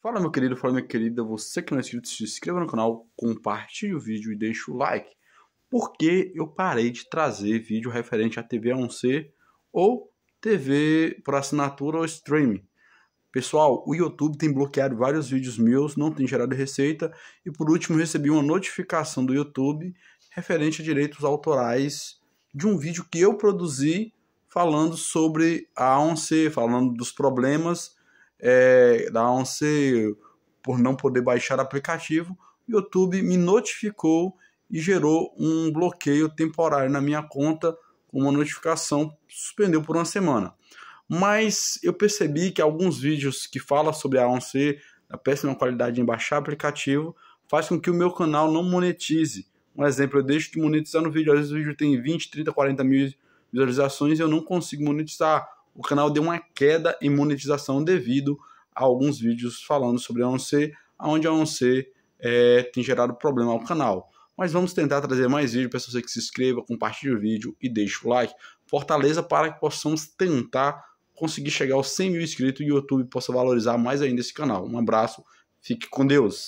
Fala meu querido, fala minha querida, você que não é inscrito, se inscreva no canal, compartilhe o vídeo e deixe o like. Porque eu parei de trazer vídeo referente à TV a 1C ou TV por assinatura ou streaming. Pessoal, o YouTube tem bloqueado vários vídeos meus, não tem gerado receita e por último recebi uma notificação do YouTube referente a direitos autorais de um vídeo que eu produzi falando sobre a 1C, falando dos problemas é, da ONCE por não poder baixar o aplicativo, o YouTube me notificou e gerou um bloqueio temporário na minha conta com uma notificação, suspendeu por uma semana. Mas eu percebi que alguns vídeos que falam sobre a ONC, a péssima qualidade em baixar aplicativo, faz com que o meu canal não monetize. Um exemplo, eu deixo de monetizar no vídeo, às vezes o vídeo tem 20, 30, 40 mil visualizações e eu não consigo monetizar o canal deu uma queda em monetização devido a alguns vídeos falando sobre a ONC, onde a ONC é, tem gerado problema ao canal. Mas vamos tentar trazer mais vídeo, peço você que se inscreva, compartilhe o vídeo e deixe o like. Fortaleza para que possamos tentar conseguir chegar aos 100 mil inscritos e o YouTube possa valorizar mais ainda esse canal. Um abraço, fique com Deus!